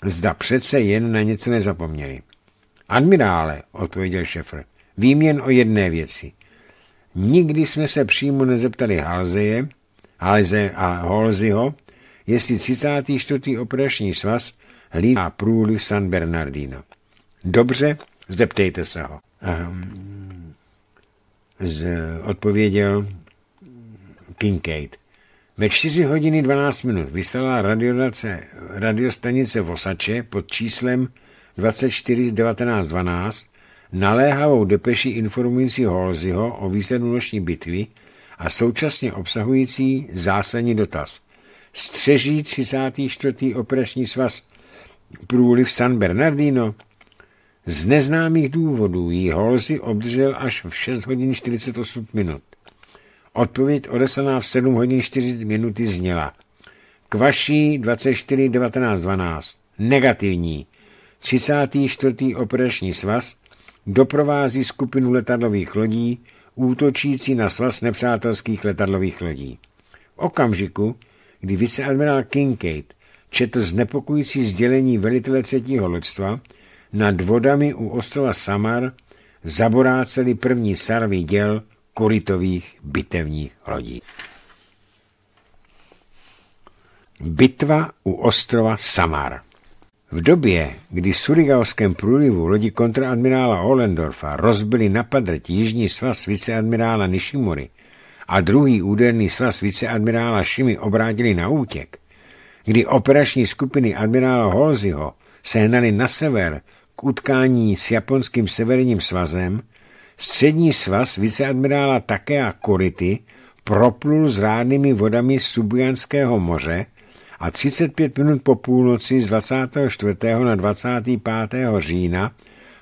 zda přece jen na něco nezapomněli. Admirále, odpověděl Šefr, vím jen o jedné věci. Nikdy jsme se přímo nezeptali Halzeje, Halze a Holziho, jestli 34. operační svaz hlídá průliv San Bernardino. Dobře, zeptejte se ho. Ehm, z, odpověděl Kincaid. Ve 4 hodiny 12 minut vyslala radiostanice Vosače pod číslem 24.19.12 naléhavou depeši informující Holziho o výsledu noční bitvy a současně obsahující zásadní dotaz. Střeží 34. operační svaz průliv San Bernardino? Z neznámých důvodů ji Holzi obdržel až v 6 hodin 48 minut. Odpověď odeslaná v 7 hodin 40 minuty zněla. Kvaší 24.19.12. Negativní. 34. operační svaz doprovází skupinu letadlových lodí útočící na svaz nepřátelských letadlových lodí. V okamžiku, kdy viceadmirál Kincaid četl znepokující sdělení velitele třetího loďstva, nad vodami u ostrova Samar zaboráceli první sarvý děl koritových bitevních lodí. Bitva u ostrova Samar v době, kdy v Surigalském průlivu lodi kontraadmirála Ollendorfa rozbili napadrť jižní svaz viceadmirála Nishimury a druhý úderný svaz viceadmirála Šimi obrátili na útěk, kdy operační skupiny admirála Holziho sehnali na sever k utkání s japonským severním svazem, střední svaz viceadmirála Takea Kurity proplul s rádnými vodami Subujanského moře a 35 minut po půlnoci z 24. na 25. října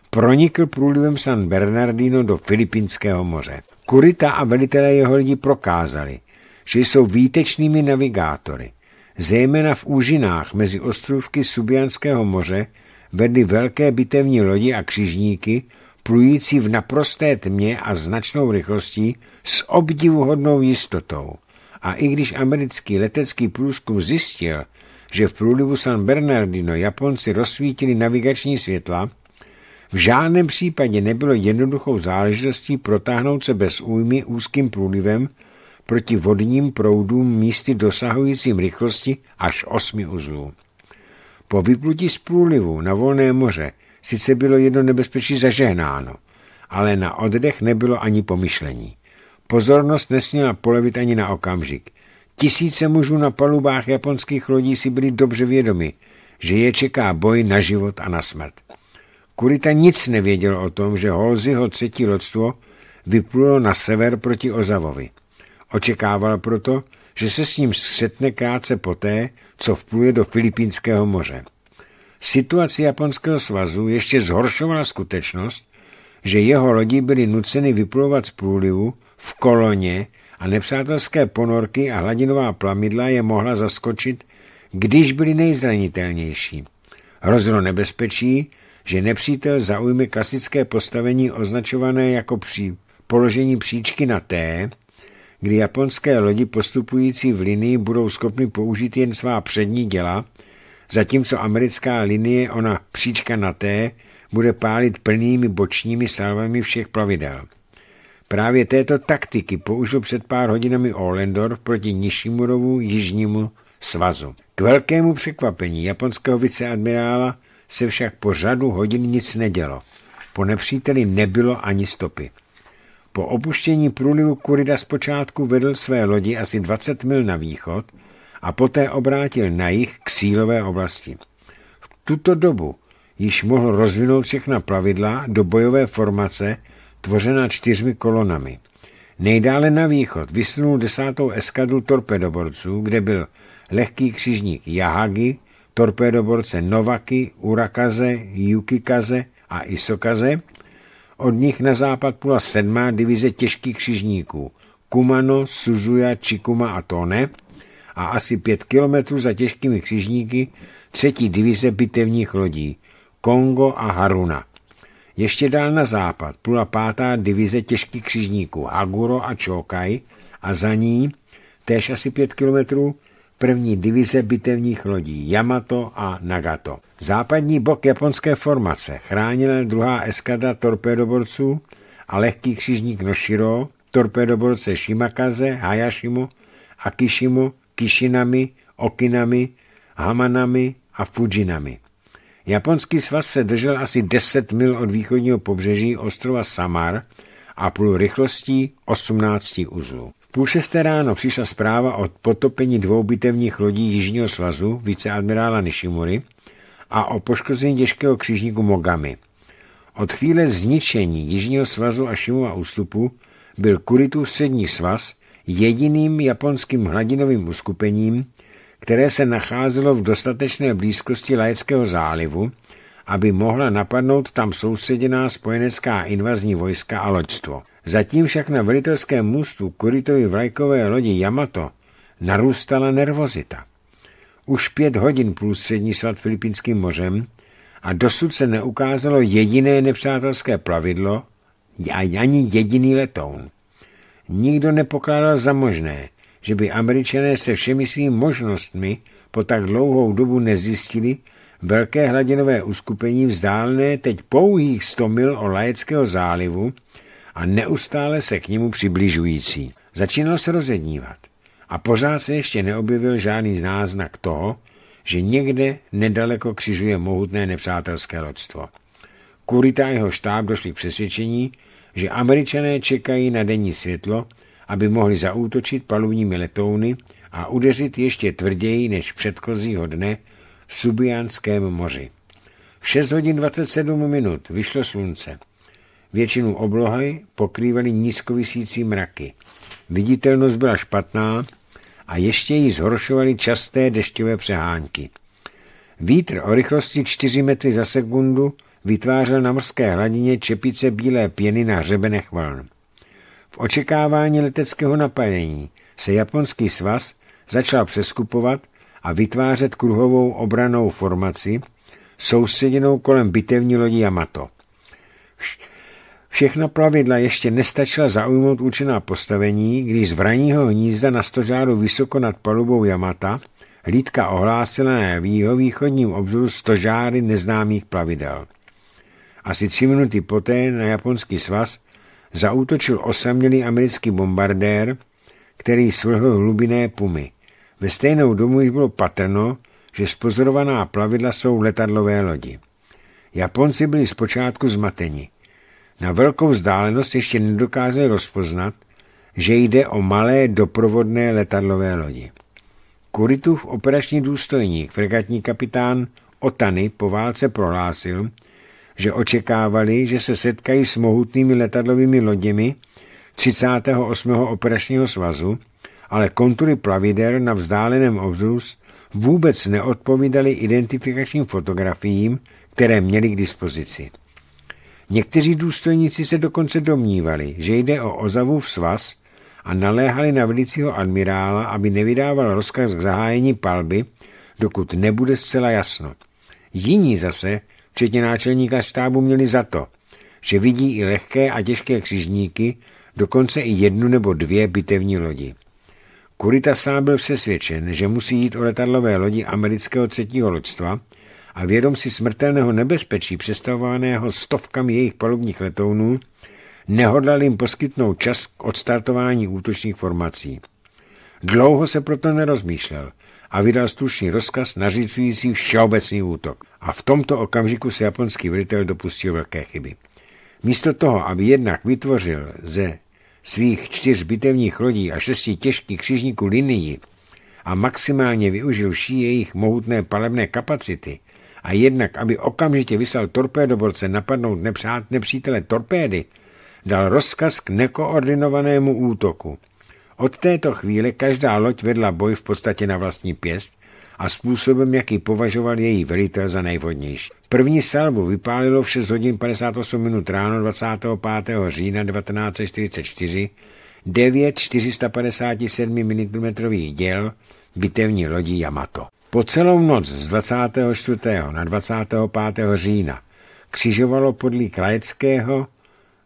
pronikl průlivem San Bernardino do Filipínského moře. Kurita a velitelé jeho lidi prokázali, že jsou výtečnými navigátory. Zejména v úžinách mezi ostrůvky Subianského moře vedly velké bitevní lodi a křižníky, plující v naprosté tmě a značnou rychlostí s obdivuhodnou jistotou. A i když americký letecký průzkum zjistil, že v průlivu San Bernardino Japonci rozsvítili navigační světla, v žádném případě nebylo jednoduchou záležitostí protáhnout se bez újmy úzkým průlivem proti vodním proudům místy dosahujícím rychlosti až 8 uzlů. Po vyplutí z průlivu na volné moře sice bylo jedno nebezpečí zažehnáno, ale na oddech nebylo ani pomyšlení. Pozornost nesměla polevit ani na okamžik. Tisíce mužů na palubách japonských lodí si byli dobře vědomi, že je čeká boj na život a na smrt. Kurita nic nevěděl o tom, že Holziho třetí lodstvo vyplulo na sever proti Ozavovi. Očekával proto, že se s ním střetne krátce poté, co vpluje do Filipínského moře. Situaci Japonského svazu ještě zhoršovala skutečnost, že jeho lodi byly nuceny vyplovat z průlivu, v koloně a nepřátelské ponorky a hladinová plamidla je mohla zaskočit, když byly nejzranitelnější. Hrozilo nebezpečí, že nepřítel zaujme klasické postavení označované jako při položení příčky na T, kdy japonské lodi postupující v linii budou schopny použít jen svá přední děla, zatímco americká linie, ona příčka na T, bude pálit plnými bočními salvami všech plavidel. Právě této taktiky použil před pár hodinami Ohlendorf proti Nishimurovu jižnímu svazu. K velkému překvapení japonského viceadmirála se však po řadu hodin nic nedělo. Po nepříteli nebylo ani stopy. Po opuštění průlivu Kurida zpočátku vedl své lodi asi 20 mil na východ a poté obrátil na jich k sílové oblasti. V tuto dobu již mohl rozvinout všechna plavidla do bojové formace tvořena čtyřmi kolonami. Nejdále na východ vysunul desátou eskadu torpedoborců, kde byl lehký křižník Jahagi, torpedoborce Novaky, Urakaze, Yukikaze a Isokaze. Od nich na západ pula sedmá divize těžkých křižníků Kumano, Suzuya, Chikuma a Tone a asi pět kilometrů za těžkými křižníky třetí divize bitevních lodí Kongo a Haruna. Ještě dál na západ plula pátá divize těžkých křižníků Haguro a Čokaj a za ní, též asi pět kilometrů, první divize bitevních lodí Yamato a Nagato. Západní bok japonské formace chránila druhá eskada torpédoborců a lehký křižník Noshiro, torpédoborce Shimakaze, Hayashimo, Akishimo, Kishinami, Okinami, Hamanami a Fujinami. Japonský svaz se držel asi 10 mil od východního pobřeží ostrova Samar a plul rychlostí 18 uzlů. V půl šesté ráno přišla zpráva o potopení dvou bitevních lodí Jižního svazu viceadmirála Nishimury a o poškození těžkého křižníku Mogami. Od chvíle zničení Jižního svazu a Šimova ústupu byl Kuritu sední svaz jediným japonským hladinovým uskupením, které se nacházelo v dostatečné blízkosti Lajského zálivu, aby mohla napadnout tam sousedená spojenecká invazní vojska a loďstvo. Zatím však na velitelském můstu Kuritovi vlajkové lodi Yamato narůstala nervozita. Už pět hodin plus střední svat Filipínským mořem a dosud se neukázalo jediné nepřátelské plavidlo a ani jediný letoun. Nikdo nepokládal za možné, že by američané se všemi svými možnostmi po tak dlouhou dobu nezjistili velké hladinové uskupení vzdálené teď pouhých 100 mil od Lajeckého zálivu a neustále se k němu přibližující. Začínal se rozednívat a pořád se ještě neobjevil žádný náznak toho, že někde nedaleko křižuje mohutné nepřátelské lodstvo. Kurita a jeho štáb došli k přesvědčení, že američané čekají na denní světlo, aby mohli zaútočit palubními letouny a udeřit ještě tvrději než předchozího dne v Subijánském moři. V 6 hodin 27 minut vyšlo slunce. Většinu oblohy pokrývaly nízkovisící mraky. Viditelnost byla špatná a ještě ji zhoršovaly časté dešťové přehánky. Vítr o rychlosti 4 metry za sekundu vytvářel na mořské hladině čepice bílé pěny na hřebenech vln očekávání leteckého napajení se japonský svaz začal přeskupovat a vytvářet kruhovou obranou formaci soustředěnou kolem bitevní lodi Yamato. Všechna plavidla ještě nestačila zaujmout účinná postavení, když z vraního hnízda na stožáru vysoko nad palubou Yamata hlídka ohlásila na východním obzoru stožáry neznámých plavidel. Asi tři minuty poté na japonský svaz zautočil osamělý americký bombardér, který svrhl hlubiné pumy. Ve stejnou domu již bylo patrno, že spozorovaná plavidla jsou letadlové lodi. Japonci byli zpočátku zmateni. Na velkou vzdálenost ještě nedokázali rozpoznat, že jde o malé doprovodné letadlové lodi. Kuritův operační důstojník, fregatní kapitán Otany po válce prohlásil, že očekávali, že se setkají s mohutnými letadlovými loděmi 38. operačního svazu, ale kontury plavidel na vzdáleném obzoru vůbec neodpovídaly identifikačním fotografiím, které měli k dispozici. Někteří důstojníci se dokonce domnívali, že jde o ozavu v svaz a naléhali na velicího admirála, aby nevydával rozkaz k zahájení palby, dokud nebude zcela jasno. Jiní zase včetně náčelníka štábu, měli za to, že vidí i lehké a těžké křižníky, dokonce i jednu nebo dvě bitevní lodi. Kurita sám byl přesvědčen, že musí jít o letadlové lodi amerického třetího loďstva a vědom si smrtelného nebezpečí představovaného stovkami jejich palubních letounů, nehodlal jim poskytnout čas k odstartování útočných formací. Dlouho se proto nerozmýšlel – a vydal stručný rozkaz nařizující všeobecný útok. A v tomto okamžiku se japonský velitel dopustil velké chyby. Místo toho, aby jednak vytvořil ze svých čtyř bitevních lodí a šesti těžkých křižníků linii a maximálně využil ší jejich mohutné palebné kapacity a jednak, aby okamžitě vyslal torpédoborce napadnout nepřát, nepřítele torpédy, dal rozkaz k nekoordinovanému útoku od této chvíle každá loď vedla boj v podstatě na vlastní pěst a způsobem, jaký považoval její velitel za nejvodnější. První salvu vypálilo v 6 hodin 58 minut ráno 25. října 1944 9 457 mm děl bitevní lodi Yamato. Po celou noc z 24. na 25. října křižovalo podlí Klajeckého,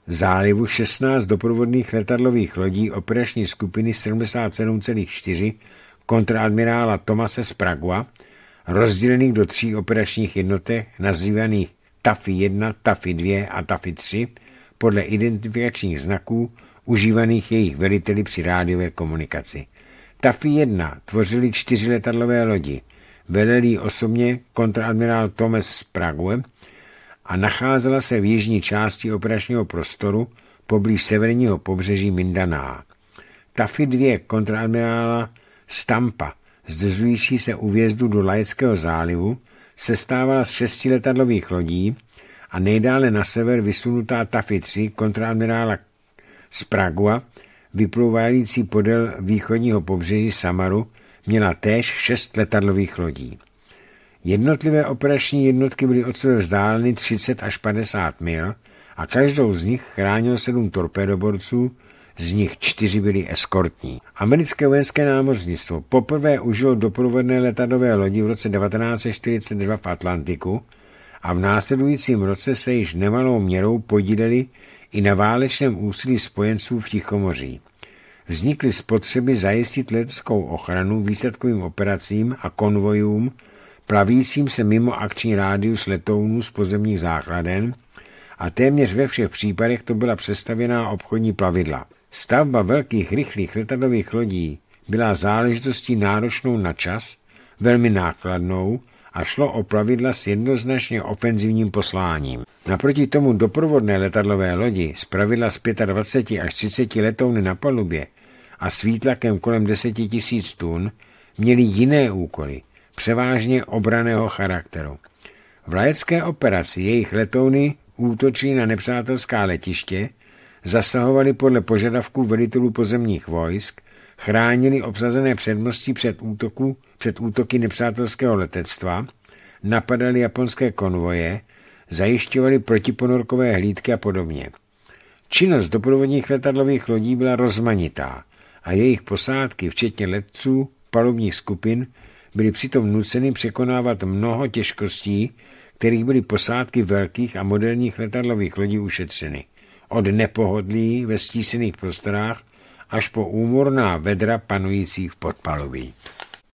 zálivu 16 doprovodných letadlových lodí operační skupiny 77,4 kontraadmirála Tomase Spragua, rozdělených do tří operačních jednotek nazývaných TAFI 1, TAFI 2 a TAFI 3 podle identifikačních znaků užívaných jejich veliteli při rádiové komunikaci. TAFI 1 tvořili čtyři letadlové lodi, velelí osobně kontraadmirál Thomas Sprague a nacházela se v jižní části operačního prostoru poblíž severního pobřeží Mindaná. Tafy dvě kontraadmirála Stampa, zdržující se u vjezdu do Lajeckého zálivu, sestávala z šesti letadlových lodí a nejdále na sever vysunutá tafy 3 kontraadmirála Pragua, vyplouvající podél východního pobřeží Samaru, měla též šest letadlových lodí. Jednotlivé operační jednotky byly od sebe vzdáleny 30 až 50 mil a každou z nich chránil sedm torpédoborců, z nich čtyři byly eskortní. Americké vojenské námořnictvo poprvé užilo doprovodné letadové lodi v roce 1942 v Atlantiku a v následujícím roce se již nemalou měrou podíleli i na válečném úsilí spojenců v Tichomoří. Vznikly spotřeby zajistit leteckou ochranu výsadkovým operacím a konvojům plavícím se mimo akční rádius letounů z pozemních základen a téměř ve všech případech to byla přestavěná obchodní plavidla. Stavba velkých rychlých letadlových lodí byla záležitostí náročnou na čas, velmi nákladnou a šlo o plavidla s jednoznačně ofenzivním posláním. Naproti tomu doprovodné letadlové lodi z pravidla z 25 až 30 letouny na palubě a s výtlakem kolem 10 000 tun měly jiné úkoly – převážně obraného charakteru. V lajecké operaci jejich letouny útočí na nepřátelská letiště, zasahovali podle požadavků velitelů pozemních vojsk, chránili obsazené předmostí před, útoku, před útoky nepřátelského letectva, napadali japonské konvoje, zajišťovali protiponorkové hlídky a podobně. Činnost doprovodních letadlových lodí byla rozmanitá a jejich posádky, včetně letců, palubních skupin, byli přitom nuceni překonávat mnoho těžkostí, kterých byly posádky velkých a moderních letadlových lodí ušetřeny. Od nepohodlí ve stísených prostorách až po úmorná vedra panující v podpaluví.